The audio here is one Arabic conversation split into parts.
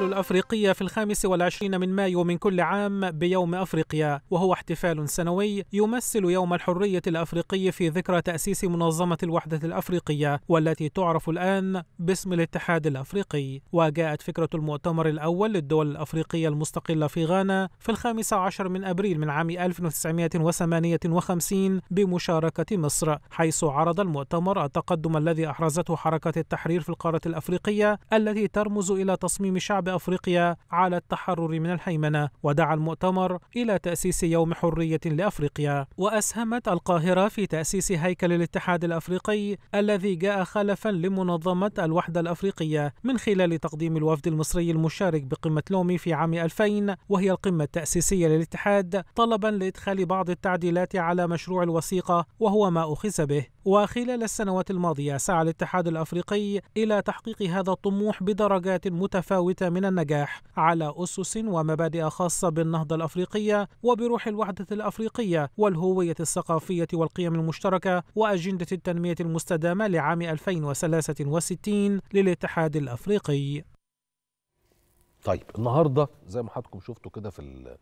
الاحتفال الأفريقية في الخامس والعشرين من مايو من كل عام بيوم أفريقيا وهو احتفال سنوي يمثل يوم الحرية الأفريقي في ذكرى تأسيس منظمة الوحدة الأفريقية والتي تعرف الآن باسم الاتحاد الأفريقي وجاءت فكرة المؤتمر الأول للدول الأفريقية المستقلة في غانا في الخامس عشر من أبريل من عام 1958 بمشاركة مصر حيث عرض المؤتمر التقدم الذي أحرزته حركة التحرير في القارة الأفريقية التي ترمز إلى تصميم شعب أفريقيا على التحرر من الهيمنة ودعا المؤتمر إلى تأسيس يوم حرية لأفريقيا وأسهمت القاهرة في تأسيس هيكل الاتحاد الأفريقي الذي جاء خلفا لمنظمة الوحدة الأفريقية من خلال تقديم الوفد المصري المشارك بقمة لومي في عام 2000 وهي القمة التأسيسية للاتحاد طلبا لإدخال بعض التعديلات على مشروع الوثيقة وهو ما أخذ به وخلال السنوات الماضية سعى الاتحاد الأفريقي إلى تحقيق هذا الطموح بدرجات متفاوتة من النجاح على أسس ومبادئ خاصة بالنهضة الأفريقية وبروح الوحدة الأفريقية والهوية الثقافية والقيم المشتركة وأجندة التنمية المستدامة لعام 2063 للاتحاد الأفريقي طيب النهارده زي ما حضراتكم شفتوا كده في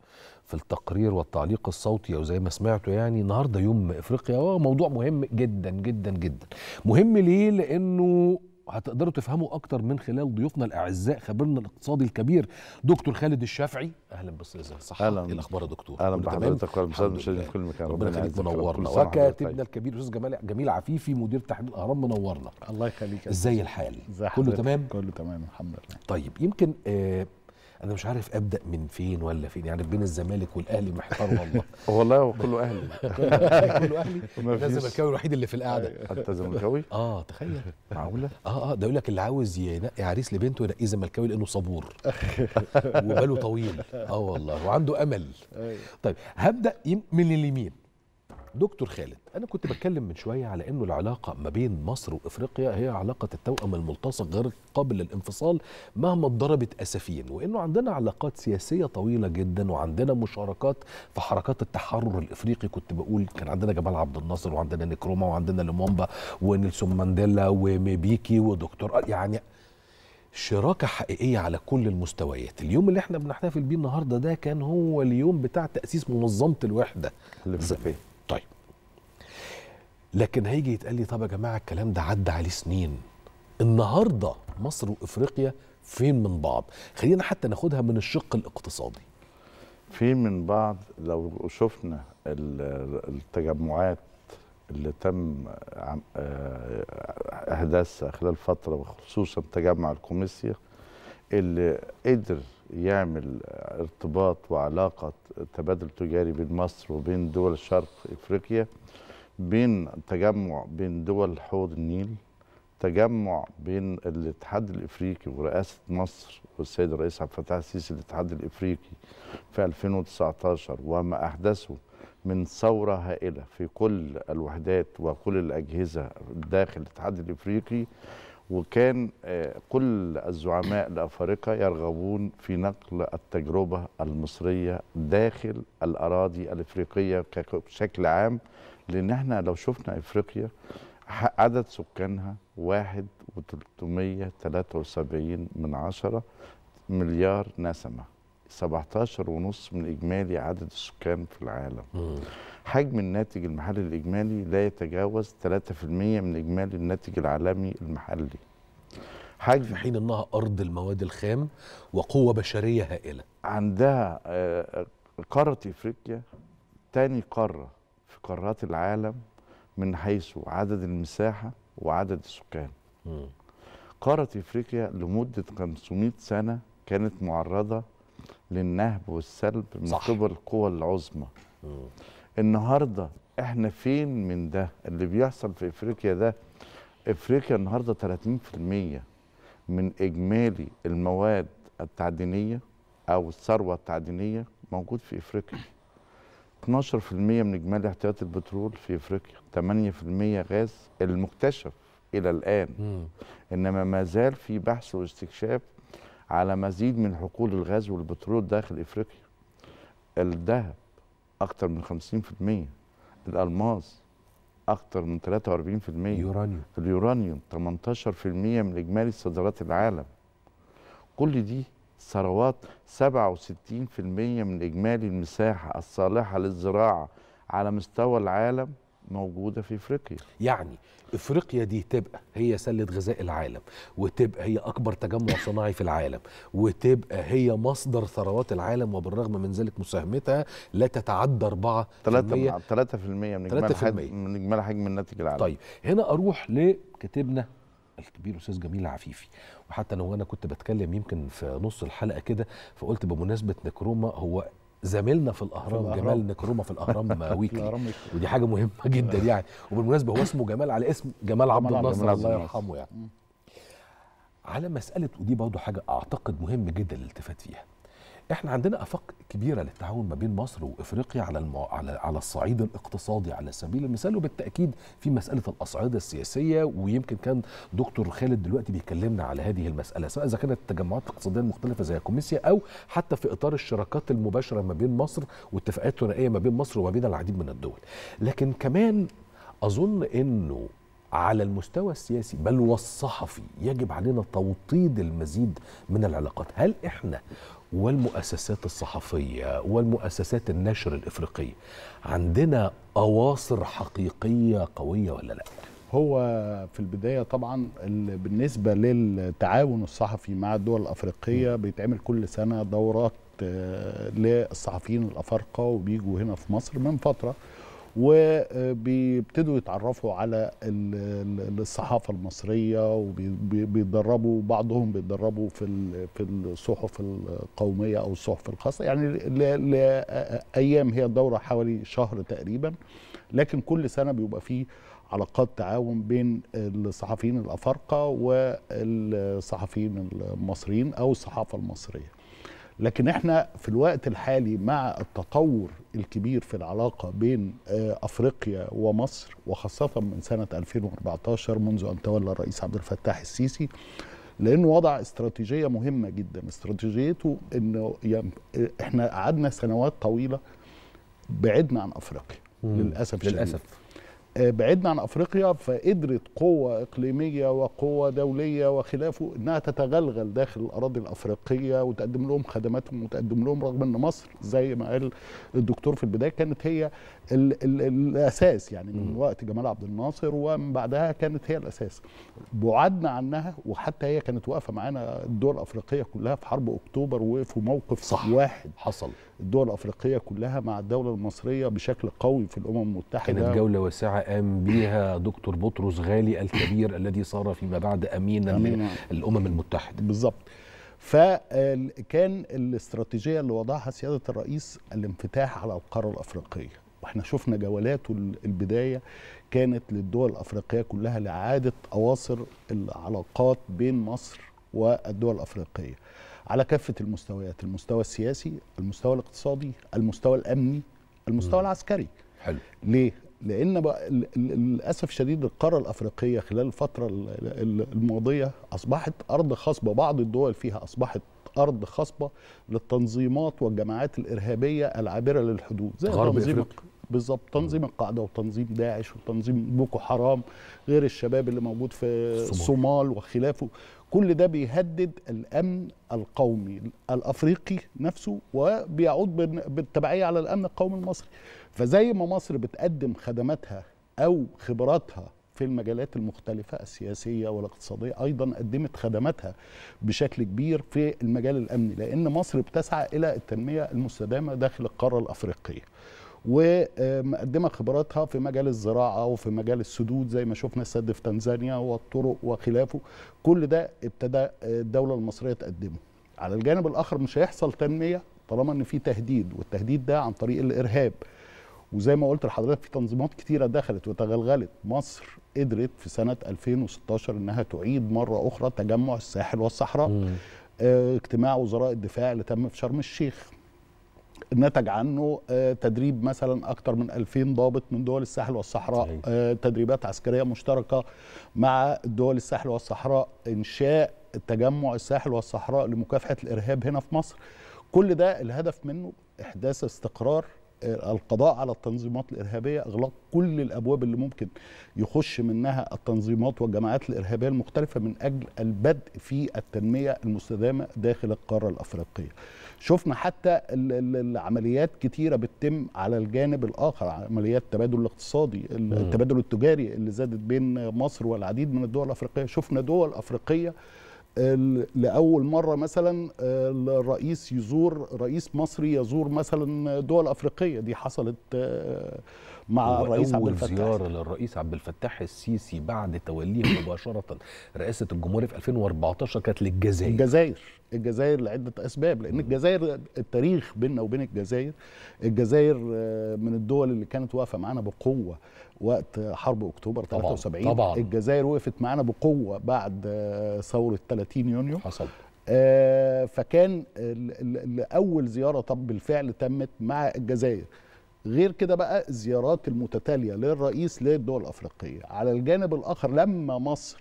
في التقرير والتعليق الصوتي او زي ما سمعتوا يعني النهارده يوم افريقيا هو موضوع مهم جدا جدا جدا مهم ليه لانه هتقدروا تفهموا اكتر من خلال ضيوفنا الاعزاء خبيرنا الاقتصادي الكبير دكتور خالد الشافعي اهلا بالسياسه صح اهلا ايه الاخبار يا دكتور اهلا بحضرتك واهلا بالمشاهدين في كل مكان ربنا يخليك منورنا وكاتبنا طيب. الكبير استاذ جمال جميل عفيفي مدير تحرير الاهرام منورنا الله يخليك ازاي الحال كله تمام كله تمام الحمد لله طيب يمكن آه انا مش عارف ابدا من فين ولا فين يعني بين الزمالك والاهلي محتار والله والله هو كله اهلي كله اهلي انا الزملكاوي الوحيد اللي في القعده انت أيوة. زملكاوي اه تخيل معقوله اه اه ده يقول لك اللي عاوز ينقي عريس لبنته ينقيه زملكاوي لانه صبور وباله طويل اه والله وعنده امل أيوة. طيب هبدا من اليمين دكتور خالد انا كنت بتكلم من شويه على انه العلاقه ما بين مصر وافريقيا هي علاقه التوأم الملتصق غير قابل للانفصال مهما اتضربت اسفين وانه عندنا علاقات سياسيه طويله جدا وعندنا مشاركات في حركات التحرر الافريقي كنت بقول كان عندنا جمال عبد الناصر وعندنا نكروما وعندنا لومومبا ونيلسون مانديلا وميبيكي ودكتور يعني شراكه حقيقيه على كل المستويات اليوم اللي احنا بنحتفل بيه النهارده ده كان هو اليوم بتاع تاسيس منظمه الوحده اللي طيب لكن هيجي يتقال لي طب يا جماعه الكلام ده عدى عليه سنين النهارده مصر وافريقيا فين من بعض خلينا حتى ناخدها من الشق الاقتصادي فين من بعض لو شفنا التجمعات اللي تم احداثها آه، خلال فتره وخصوصا تجمع الكوميسيا اللي قدر يعمل ارتباط وعلاقة تبادل تجاري بين مصر وبين دول شرق إفريقيا بين تجمع بين دول حوض النيل تجمع بين الاتحاد الافريقي ورئاسه مصر والسيد الرئيس عبد الفتاح السيسي الاتحاد الافريقي في 2019 وما احدثه من ثوره هائله في كل الوحدات وكل الاجهزه داخل الاتحاد الافريقي وكان آه، كل الزعماء لافريقيا يرغبون في نقل التجربه المصريه داخل الاراضي الافريقيه بشكل عام لان احنا لو شفنا افريقيا عدد سكانها 1 و وسبعين من عشرة مليار نسمه 17 ونص من إجمالي عدد السكان في العالم مم. حجم الناتج المحلي الإجمالي لا يتجاوز 3% من إجمالي الناتج العالمي المحلي حجم في حين أنها أرض المواد الخام وقوة بشرية هائلة عندها آه، قارة إفريقيا تاني قارة في قارات العالم من حيث عدد المساحة وعدد السكان قارة إفريقيا لمدة 500 سنة كانت معرضة للنهب والسلب من قبل القوى العظمى النهارده احنا فين من ده اللي بيحصل في افريقيا ده افريقيا النهارده 30% من اجمالي المواد التعدينيه او الثروه التعدينيه موجود في افريقيا 12% من اجمالي احتياطي البترول في افريقيا 8% غاز المكتشف الى الان انما ما زال في بحث واستكشاف على مزيد من حقول الغاز والبترول داخل افريقيا الذهب اكتر من 50% الالماس اكتر من 43% اليورانيوم اليورانيوم 18% من اجمالي صادرات العالم كل دي ثروات 67% من اجمالي المساحه الصالحه للزراعه على مستوى العالم موجوده في افريقيا يعني افريقيا دي تبقى هي سله غذاء العالم وتبقى هي اكبر تجمع صناعي في العالم وتبقى هي مصدر ثروات العالم وبالرغم من ذلك مساهمتها لا تتعدى 4 3 3% من اجمال حجم من اجمالي حجم الناتج العالمي طيب هنا اروح لكاتبنا الكبير استاذ جميل عفيفي وحتى لو انا كنت بتكلم يمكن في نص الحلقه كده فقلت بمناسبه نكروما هو زميلنا في الاهرام, في الأهرام. جمال نكرومه في الاهرام ويكلي ودي حاجه مهمه جدا يعني وبالمناسبه هو اسمه جمال على اسم جمال عبد الناصر الله يرحمه يعني على مساله ودي برضه حاجه اعتقد مهم جدا الالتفات فيها احنا عندنا افاق كبيره للتعاون ما بين مصر وافريقيا على المو... على على الصعيد الاقتصادي على سبيل المثال وبالتاكيد في مساله الاصعده السياسيه ويمكن كان دكتور خالد دلوقتي بيكلمنا على هذه المساله سواء اذا كانت التجمعات الاقتصاديه المختلفه زي كوميسيا او حتى في اطار الشراكات المباشره ما بين مصر واتفاقات ثنائيه ما بين مصر وما بين العديد من الدول لكن كمان اظن انه على المستوى السياسي بل والصحفي يجب علينا توطيد المزيد من العلاقات هل احنا والمؤسسات الصحفية والمؤسسات النشر الإفريقية عندنا أواصر حقيقية قوية ولا لا؟ هو في البداية طبعا بالنسبة للتعاون الصحفي مع الدول الأفريقية بيتعمل كل سنة دورات آه، للصحفيين الأفارقة وبيجوا هنا في مصر من فترة وبيبتدوا يتعرفوا على الصحافة المصرية وبيتدربوا بعضهم بيتدربوا في في الصحف القومية أو الصحف الخاصة يعني لأيام هي الدورة حوالي شهر تقريبا لكن كل سنة بيبقى فيه علاقات تعاون بين الصحفيين الأفارقة والصحفيين المصريين أو الصحافة المصرية لكن احنا في الوقت الحالي مع التطور الكبير في العلاقه بين آه، افريقيا ومصر وخاصه من سنه 2014 منذ ان تولى الرئيس عبد الفتاح السيسي لانه وضع استراتيجيه مهمه جدا استراتيجيته انه احنا قعدنا سنوات طويله بعدنا عن افريقيا للاسف للاسف للاسف بعدنا عن افريقيا فقدرت قوه اقليميه وقوه دوليه وخلافه انها تتغلغل داخل الاراضي الافريقيه وتقدم لهم خدماتهم وتقدم لهم رغم ان مصر زي ما قال الدكتور في البدايه كانت هي ال ال الاساس يعني من وقت جمال عبد الناصر ومن بعدها كانت هي الاساس بعدنا عنها وحتى هي كانت واقفه معانا الدول الافريقيه كلها في حرب اكتوبر وفي موقف صح واحد حصل الدول الافريقيه كلها مع الدوله المصريه بشكل قوي في الامم المتحده كانت جوله واسعه قام بها دكتور بطرس غالي الكبير الذي صار فيما بعد امينا من الامم المتحده بالظبط فكان الاستراتيجيه اللي وضعها سياده الرئيس الانفتاح على القاره الافريقيه واحنا شفنا جولاته البدايه كانت للدول الافريقيه كلها لاعاده اواصر العلاقات بين مصر والدول الافريقيه على كافه المستويات المستوى السياسي المستوى الاقتصادي المستوى الامني المستوى م. العسكري حلو ليه لان للاسف شديد القاره الافريقيه خلال الفتره الماضيه اصبحت ارض خصبه بعض الدول فيها اصبحت أرض خصبة للتنظيمات والجماعات الإرهابية العابرة للحدود زي تنظيم بالظبط تنظيم القاعده وتنظيم داعش وتنظيم بوكو حرام غير الشباب اللي موجود في الصومال وخلافه كل ده بيهدد الامن القومي الافريقي نفسه وبيعود بالتبعيه على الامن القومي المصري فزي ما مصر بتقدم خدماتها او خبراتها في المجالات المختلفة السياسية والاقتصادية أيضا قدمت خدماتها بشكل كبير في المجال الأمني لأن مصر بتسعى إلى التنمية المستدامة داخل القارة الأفريقية ومقدمه خبراتها في مجال الزراعه وفي مجال السدود زي ما شفنا السد في تنزانيا والطرق وخلافه كل ده ابتدى الدوله المصريه تقدمه على الجانب الاخر مش هيحصل تنميه طالما ان في تهديد والتهديد ده عن طريق الارهاب وزي ما قلت لحضرتك في تنظيمات كتيره دخلت وتغلغلت مصر قدرت في سنه 2016 انها تعيد مره اخرى تجمع الساحل والصحراء م. آه، اجتماع وزراء الدفاع اللي تم في شرم الشيخ نتج عنه آه، تدريب مثلا اكثر من 2000 ضابط من دول الساحل والصحراء طيب. آه، تدريبات عسكريه مشتركه مع دول الساحل والصحراء انشاء تجمع الساحل والصحراء لمكافحه الارهاب هنا في مصر كل ده الهدف منه احداث استقرار القضاء على التنظيمات الارهابيه اغلاق كل الابواب اللي ممكن يخش منها التنظيمات والجماعات الارهابيه المختلفه من اجل البدء في التنميه المستدامه داخل القاره الافريقيه. شفنا حتى العمليات كتيره بتتم على الجانب الاخر عمليات التبادل الاقتصادي التبادل التجاري اللي زادت بين مصر والعديد من الدول الافريقيه شفنا دول افريقيه لاول مره مثلا الرئيس يزور رئيس مصري يزور مثلا دول افريقيه دي حصلت آه، مع الرئيس عبد الفتاح زياره للرئيس عبد الفتاح السيسي بعد توليه مباشره رئاسه الجمهوريه في 2014 كانت للجزائر الجزائر الجزائر لعده اسباب لان الجزائر التاريخ بيننا وبين الجزائر الجزائر آه، من الدول اللي كانت واقفه معانا بقوه وقت حرب اكتوبر طبعًا 73 طبعا الجزائر وقفت معانا بقوه بعد آه، ثوره 30 يونيو حصل آه، فكان اول زياره طب بالفعل تمت مع الجزائر غير كده بقى الزيارات المتتاليه للرئيس للدول الافريقيه على الجانب الاخر لما مصر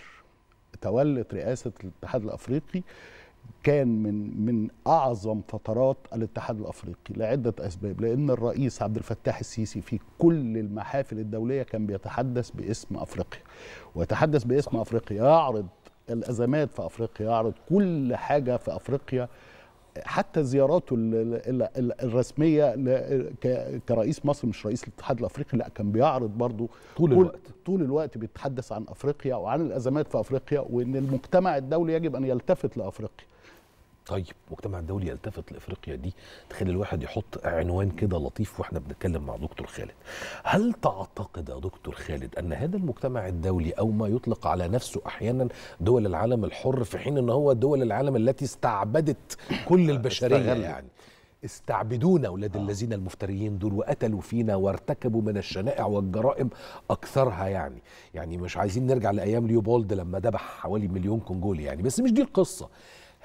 تولت رئاسه الاتحاد الافريقي كان من من اعظم فترات الاتحاد الافريقي لعده اسباب لان الرئيس عبد الفتاح السيسي في كل المحافل الدوليه كان بيتحدث باسم افريقيا ويتحدث باسم افريقيا يعرض الازمات في افريقيا يعرض كل حاجه في افريقيا حتى زياراته الرسميه كرئيس مصر مش رئيس الاتحاد الافريقي لا كان بيعرض برضه طول الوقت طول الوقت بيتحدث عن افريقيا وعن الازمات في افريقيا وان المجتمع الدولي يجب ان يلتفت لافريقيا طيب المجتمع الدولي يلتفت لافريقيا دي تخلي الواحد يحط عنوان كده لطيف واحنا بنتكلم مع دكتور خالد هل تعتقد يا دكتور خالد ان هذا المجتمع الدولي او ما يطلق على نفسه احيانا دول العالم الحر في حين ان هو دول العالم التي استعبدت كل آه، البشريه يعني استعبدونا اولاد آه. الذين المفتريين دول وقتلوا فينا وارتكبوا من الشنائع والجرائم اكثرها يعني يعني مش عايزين نرجع لايام ليوبولد لما ذبح حوالي مليون كونجولي يعني بس مش دي القصه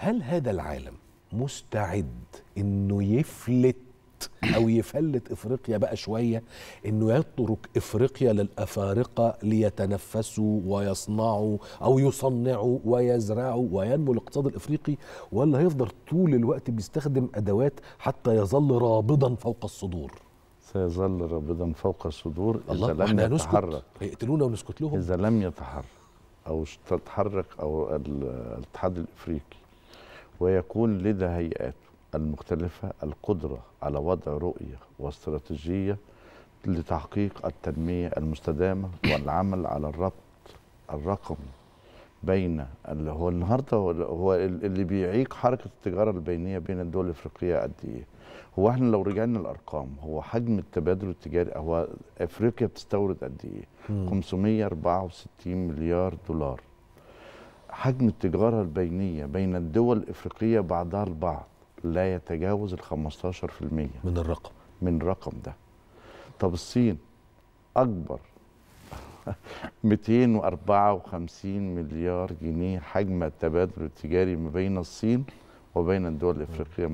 هل هذا العالم مستعد انه يفلت او يفلت افريقيا بقى شويه انه يترك افريقيا للافارقه ليتنفسوا ويصنعوا او يصنعوا ويزرعوا وينمو الاقتصاد الافريقي ولا هيفضل طول الوقت بيستخدم ادوات حتى يظل رابضا فوق الصدور سيظل رابضا فوق الصدور الله اذا لم يتحرك هيقتلونا ونسكت لهم اذا لم يتحرك او تتحرك او الاتحاد الافريقي ويكون لدى هيئاته المختلفة القدرة على وضع رؤية واستراتيجية لتحقيق التنمية المستدامة والعمل على الربط الرقمي بين اللي هو النهارده هو اللي بيعيق حركه التجاره البينيه بين الدول الافريقيه قد ايه؟ هو احنا لو رجعنا الارقام هو حجم التبادل التجاري هو افريقيا بتستورد قد ايه؟ 564 مليار دولار حجم التجارة البينية بين الدول الإفريقية بعضها البعض لا يتجاوز ال 15% من الرقم من الرقم ده طب الصين أكبر 254 مليار جنيه حجم التبادل التجاري ما بين الصين وبين الدول الافريقيه 49%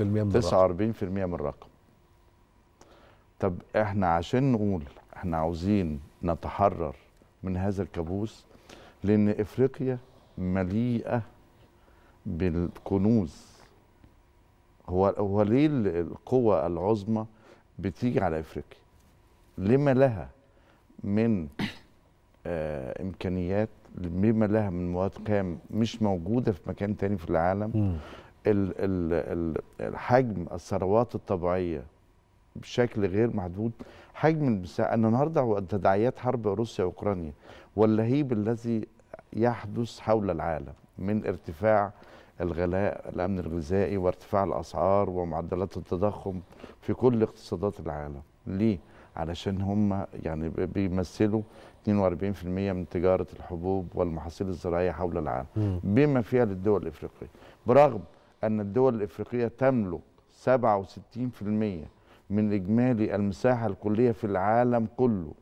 من الرقم 49% من الرقم طب احنا عشان نقول احنا عاوزين نتحرر من هذا الكابوس لأن إفريقيا مليئة بالكنوز هو هو ليه القوى العظمى بتيجي على إفريقيا؟ لما لها من آه إمكانيات لما لها من مواد خام مش موجودة في مكان تاني في العالم ال ال ال الحجم الثروات الطبيعية بشكل غير محدود حجم المساحه انا النهارده تداعيات حرب روسيا واوكرانيا واللهيب الذي يحدث حول العالم من ارتفاع الغلاء الامن الغذائي وارتفاع الاسعار ومعدلات التضخم في كل اقتصادات العالم ليه علشان هم يعني بيمثلوا 42% من تجاره الحبوب والمحاصيل الزراعيه حول العالم بما فيها للدول الافريقيه برغم ان الدول الافريقيه تملك 67% من اجمالي المساحه الكليه في العالم كله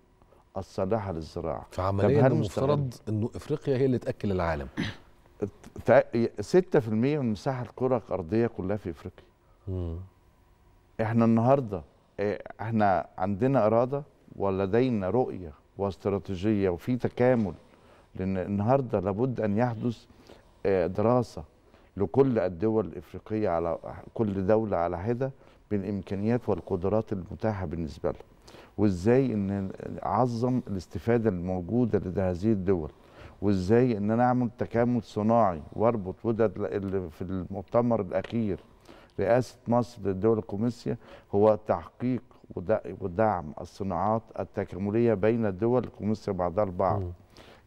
الصالحه للزراعه فعمليا المفترض انه افريقيا هي اللي تاكل العالم 6% من مساحه الكره الارضيه كلها في افريقيا مم. احنا النهارده إيه، احنا عندنا اراده ولدينا رؤيه واستراتيجيه وفي تكامل لان النهارده لابد ان يحدث إيه، دراسه لكل الدول الافريقيه على كل دوله على حده بالامكانيات والقدرات المتاحه بالنسبه لها وازاي ان اعظم الاستفاده الموجوده لدى هذه الدول وازاي ان انا اعمل تكامل صناعي واربط وده اللي في المؤتمر الاخير رئاسه مصر للدول الكوميسيه هو تحقيق ودعم الصناعات التكامليه بين الدول الكوميسيه بعضها البعض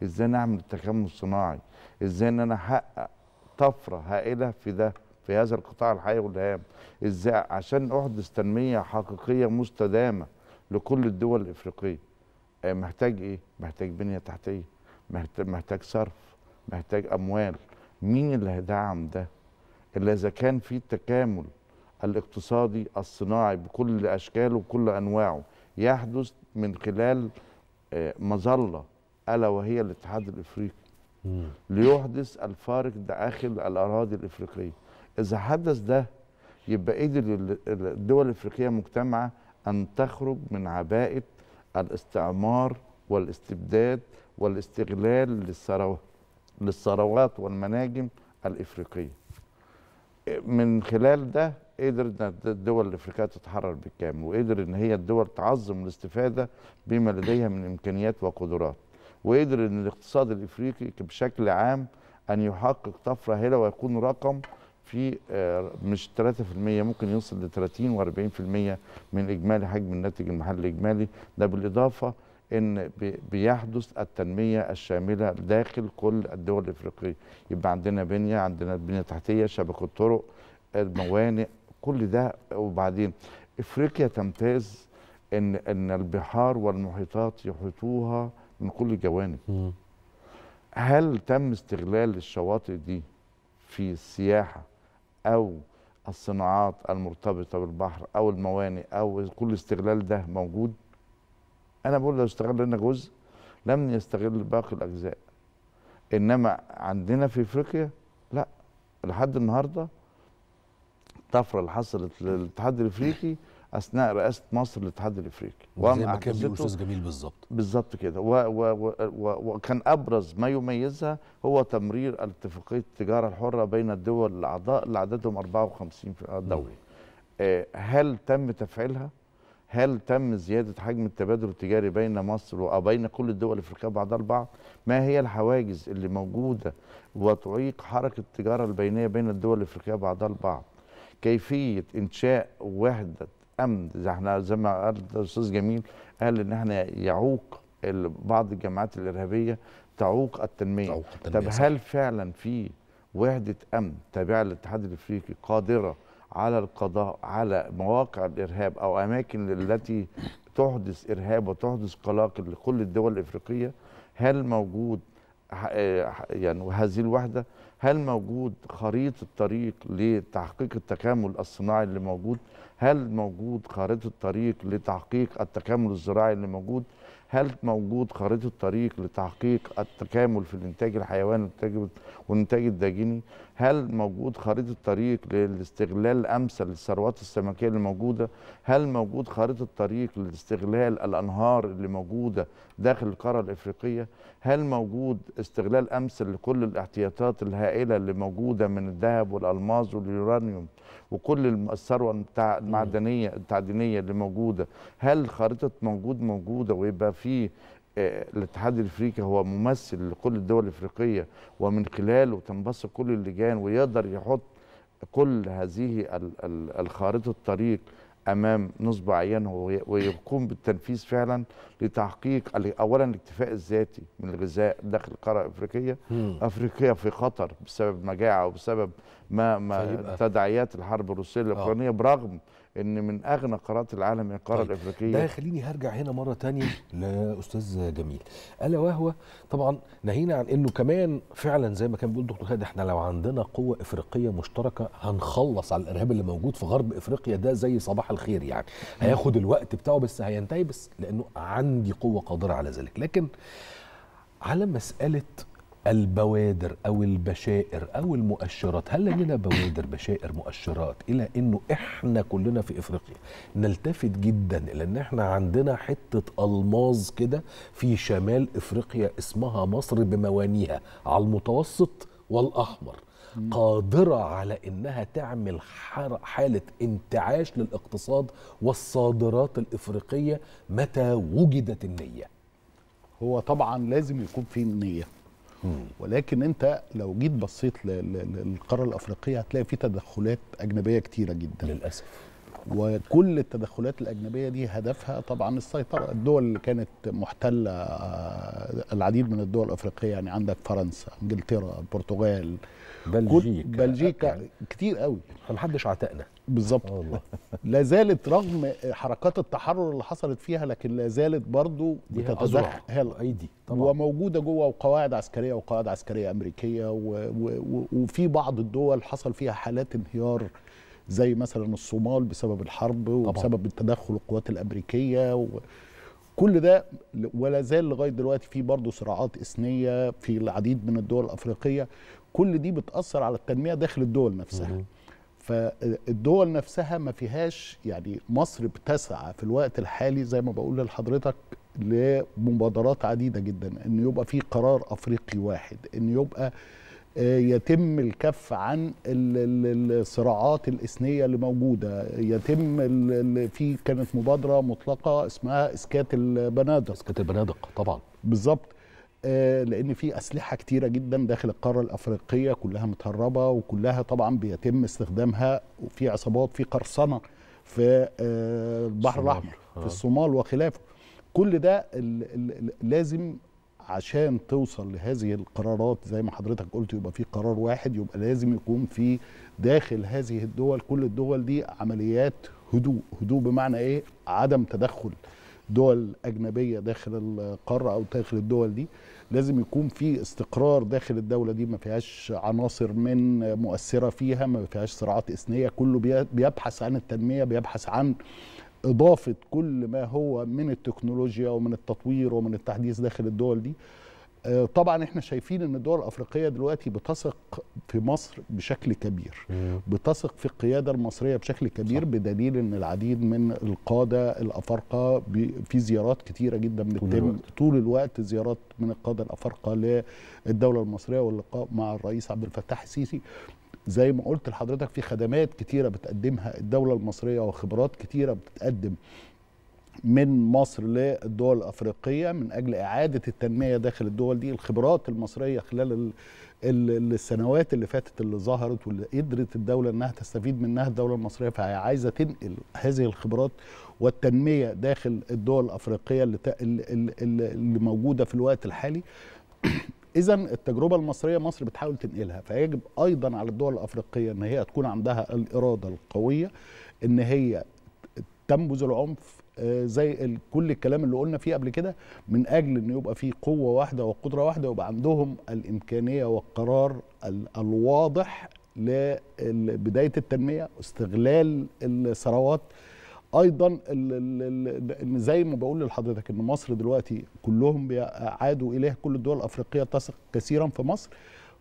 ازاي نعمل التكامل الصناعي ازاي ان انا احقق طفره هائله في ده في هذا القطاع الحي والهام ازاي عشان احدث تنميه حقيقيه مستدامه لكل الدول الافريقيه آه، محتاج ايه محتاج بنيه تحتيه محتاج صرف محتاج اموال مين اللي هيدعم ده الا اذا كان في التكامل الاقتصادي الصناعي بكل اشكاله وكل انواعه يحدث من خلال آه، مظله الا وهي الاتحاد الافريقي ليحدث الفارق داخل الاراضي الافريقيه اذا حدث ده يبقى قدر الدول الافريقيه مجتمعه أن تخرج من عباءة الاستعمار والاستبداد والاستغلال للثروات والمناجم الإفريقية من خلال ده قدر الدول الافريقيه تتحرر بالكامل وقدر ان هي الدول تعظم الاستفاده بما لديها من امكانيات وقدرات وقدر ان الاقتصاد الافريقي بشكل عام ان يحقق طفره هائله ويكون رقم في آه، مش 3% ممكن يوصل ل 30 و40% من اجمالي حجم الناتج المحلي الاجمالي ده بالاضافه ان بيحدث التنميه الشامله داخل كل الدول الافريقيه يبقى عندنا بنيه عندنا بنيه تحتيه شبكه طرق الموانئ كل ده وبعدين افريقيا تمتاز ان ان البحار والمحيطات يحيطوها من كل الجوانب هل تم استغلال الشواطئ دي في السياحه او الصناعات المرتبطه بالبحر او الموانئ او كل استغلال ده موجود انا بقول لو استغلنا جزء لم يستغل باقي الاجزاء انما عندنا في افريقيا لا لحد النهارده الطفره اللي حصلت للاتحاد الافريقي اثناء رئاسه مصر للاتحاد الافريقي زي ما كان بيقول استاذ جميل بالظبط بالظبط كده وكان ابرز ما يميزها هو تمرير اتفاقيه التجاره الحره بين الدول الاعضاء اللي عددهم 54 الدوله آه، هل تم تفعيلها هل تم زياده حجم التبادل التجاري بين مصر وبين كل الدول الافريقيه بعضها البعض ما هي الحواجز اللي موجوده وتعيق حركه التجاره البينيه بين الدول الافريقيه بعضها البعض كيفيه انشاء وحده امن زي احنا زي ما قال الاستاذ جميل قال ان احنا يعوق بعض الجماعات الارهابيه تعوق التنميه, تعوق التنمية طب هل فعلا في وحده امن تابعه للاتحاد الافريقي قادره على القضاء على مواقع الارهاب او اماكن التي تحدث ارهاب وتحدث قلاقل لكل الدول الافريقيه هل موجود يعني هذه الوحده هل موجود خريطه طريق لتحقيق التكامل الصناعي اللي موجود هل موجود خارطه طريق لتحقيق التكامل الزراعي اللي موجود هل موجود خارطه طريق لتحقيق التكامل في الانتاج الحيواني والانتاج الداجيني هل موجود خريطه طريق للاستغلال الامثل للثروات السمكيه اللي موجوده هل موجود خريطه طريق لاستغلال الانهار اللي موجوده داخل القاره الافريقيه هل موجود استغلال امثل لكل الاحتياطات الهائله اللي موجوده من الذهب والالماس واليورانيوم وكل الثروه المعدنيه التعدينيه اللي موجوده هل خريطه موجود موجوده ويبقى فيه آه، الاتحاد الافريقي هو ممثل لكل الدول الافريقيه ومن خلاله تنبثق كل اللجان ويقدر يحط كل هذه الخارطه الطريق امام نصب عينه ويقوم بالتنفيذ فعلا لتحقيق اولا الاكتفاء الذاتي من الغذاء داخل القاره الافريقيه افريقيا في خطر بسبب مجاعه وبسبب ما, ما تداعيات الحرب الروسيه آه. الاوكرانيه برغم ان من اغنى قارات العالم القاره طيب. الافريقيه ده يخليني هرجع هنا مره تانية لاستاذ جميل الا وهو طبعا نهينا عن انه كمان فعلا زي ما كان بيقول دكتور خالد احنا لو عندنا قوه افريقيه مشتركه هنخلص على الارهاب اللي موجود في غرب افريقيا ده زي صباح الخير يعني هياخد الوقت بتاعه بس هينتهي بس لانه عندي قوه قادره على ذلك لكن على مساله البوادر او البشائر او المؤشرات هل لدينا بوادر بشائر مؤشرات الى انه احنا كلنا في افريقيا نلتفت جدا الى ان احنا عندنا حته الماظ كده في شمال افريقيا اسمها مصر بموانيها على المتوسط والاحمر قادرة على إنها تعمل حالة انتعاش للاقتصاد والصادرات الإفريقية متى وجدت النية هو طبعا لازم يكون في نية ولكن انت لو جيت بصيت للقاره الافريقيه هتلاقي في تدخلات اجنبيه كتيره جدا للاسف وكل التدخلات الأجنبية دي هدفها طبعا السيطرة الدول اللي كانت محتلة آه، العديد من الدول الأفريقية يعني عندك فرنسا إنجلترا البرتغال بلجيكا بلجيكا كتير قوي فمحدش عتقنا بالظبط آه، لا زالت رغم حركات التحرر اللي حصلت فيها لكن لا زالت برضه بتتدخل ايدي طبعا وموجوده جوه وقواعد عسكريه وقواعد عسكريه امريكيه و... و... وفي بعض الدول حصل فيها حالات انهيار زي مثلا الصومال بسبب الحرب وبسبب التدخل القوات الامريكيه وكل كل ده ولا زال لغايه دلوقتي في برضه صراعات اثنيه في العديد من الدول الافريقيه كل دي بتاثر على التنميه داخل الدول نفسها فالدول نفسها ما فيهاش يعني مصر بتسعى في الوقت الحالي زي ما بقول لحضرتك لمبادرات عديده جدا ان يبقى في قرار افريقي واحد ان يبقى يتم الكف عن الصراعات الإثنية اللي موجودة يتم في كانت مبادرة مطلقة اسمها إسكات البنادق إسكات البنادق طبعا بالظبط آه، لأن في أسلحة كتيرة جدا داخل القارة الأفريقية كلها متهربة وكلها طبعا بيتم استخدامها وفي عصابات في قرصنة في البحر آه، الأحمر في آه. الصومال وخلافه كل ده لازم عشان توصل لهذه القرارات زي ما حضرتك قلت يبقى في قرار واحد يبقى لازم يكون في داخل هذه الدول كل الدول دي عمليات هدوء هدوء بمعنى ايه عدم تدخل دول اجنبيه داخل القاره او داخل الدول دي لازم يكون في استقرار داخل الدوله دي ما فيهاش عناصر من مؤثره فيها ما فيهاش صراعات اثنيه كله بيبحث عن التنميه بيبحث عن اضافه كل ما هو من التكنولوجيا ومن التطوير ومن التحديث داخل الدول دي آه، طبعا احنا شايفين ان الدول الافريقيه دلوقتي بتثق في مصر بشكل كبير بتثق في القياده المصريه بشكل كبير صح. بدليل ان العديد من القاده الافارقه في زيارات كثيره جدا بتتم طول الوقت زيارات من القاده الافارقه للدوله المصريه واللقاء مع الرئيس عبد الفتاح السيسي زي ما قلت لحضرتك في خدمات كتيره بتقدمها الدوله المصريه وخبرات كتيره بتتقدم من مصر للدول الافريقيه من اجل اعاده التنميه داخل الدول دي الخبرات المصريه خلال السنوات اللي فاتت اللي ظهرت واللي قدرت الدوله انها تستفيد منها الدوله المصريه فهي عايزه تنقل هذه الخبرات والتنميه داخل الدول الافريقيه اللي, اللي موجوده في الوقت الحالي اذا التجربه المصريه مصر بتحاول تنقلها فيجب ايضا على الدول الافريقيه ان هي تكون عندها الاراده القويه ان هي تنبذ العنف آه، زي كل الكلام اللي قلنا فيه قبل كده من اجل ان يبقى في قوه واحده وقدره واحده ويبقى عندهم الامكانيه والقرار الواضح لبدايه التنميه واستغلال الثروات ايضا زي ما بقول لحضرتك ان مصر دلوقتي كلهم عادوا اليها كل الدول الافريقيه تثق كثيرا في مصر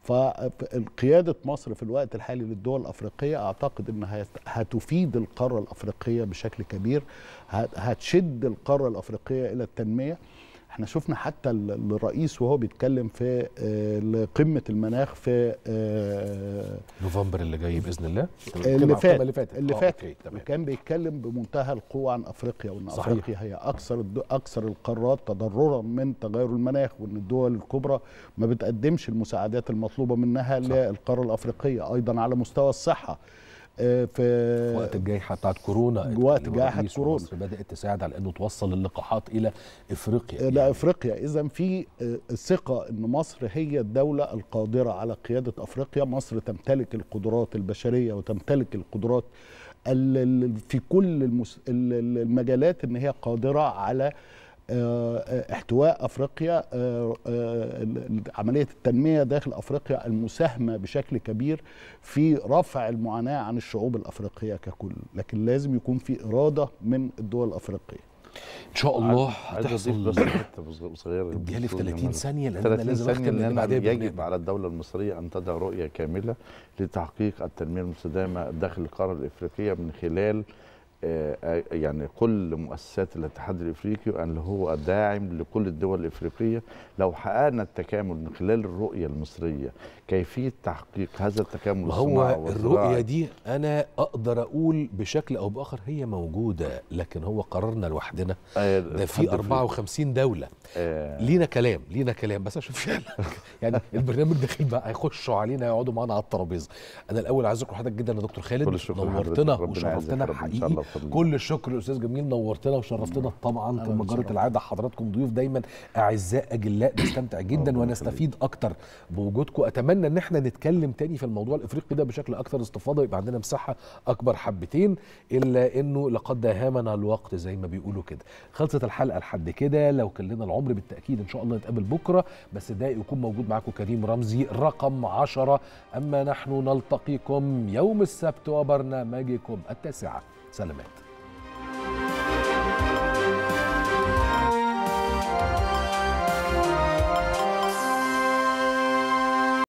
فقياده مصر في الوقت الحالي للدول الافريقيه اعتقد انها هتفيد القاره الافريقيه بشكل كبير هتشد القاره الافريقيه الى التنميه احنا شفنا حتى الرئيس وهو بيتكلم في آه، قمه المناخ في آه، نوفمبر اللي جاي باذن الله آه، اللي فات اللي فات اللي فات كان بيتكلم بمنتهى القوه عن افريقيا وان صحيح. افريقيا هي اكثر اكثر القارات تضررا من تغير المناخ وان الدول الكبرى ما بتقدمش المساعدات المطلوبه منها للقاره الافريقيه ايضا على مستوى الصحه آه، في, وقت الجائحه بتاعت كورونا وقت جائحه كورونا مصر بدات تساعد على انه توصل اللقاحات الى افريقيا الى يعني. افريقيا اذا في آه، ثقه ان مصر هي الدوله القادره على قياده افريقيا مصر تمتلك القدرات البشريه وتمتلك القدرات في كل المجالات ان هي قادره على آه، آه، احتواء افريقيا آه، عمليه التنميه داخل افريقيا المساهمه بشكل كبير في رفع المعاناه عن الشعوب الافريقيه ككل لكن لازم يكون في اراده من الدول الافريقيه ان شاء الله هتحصل بس حته صغيره اديها لي في 30 ثانيه لان 30 لازم ثانية أختم لأن بعدين يجب على الدوله المصريه ان تضع رؤيه كامله لتحقيق التنميه المستدامه داخل القاره الافريقيه من خلال آه، آه، يعني كل مؤسسات الاتحاد الافريقي وان هو داعم لكل الدول الافريقيه لو حققنا التكامل من خلال الرؤيه المصريه كيفيه تحقيق هذا التكامل هو الرؤيه دي انا اقدر اقول بشكل او باخر هي موجوده لكن هو قررنا لوحدنا آه، ده في 54 دوله لينا كلام لينا كلام بس عشان يعني البرنامج داخل بقى هيخشوا علينا يقعدوا معانا على الترابيزه انا الاول عايز اشكر حضرتك جدا يا دكتور خالد نورتنا وشرفتنا حقيقي كل الشكر استاذ جميل نورتنا وشرفتنا نعم. طبعا كما جرت العاده حضراتكم ضيوف دايما اعزاء اجلاء بستمتع جدا ونستفيد اكتر بوجودكم اتمنى ان احنا نتكلم تاني في الموضوع الافريقي ده بشكل اكتر استفاضه يبقى عندنا مساحه اكبر حبتين الا انه لقد داهمنا الوقت زي ما بيقولوا كده خلصت الحلقه لحد كده لو كان لنا العمر بالتاكيد ان شاء الله نتقابل بكره بس ده يكون موجود معاكم كريم رمزي رقم 10 اما نحن نلتقيكم يوم السبت وبرنامجكم التاسعه سلامات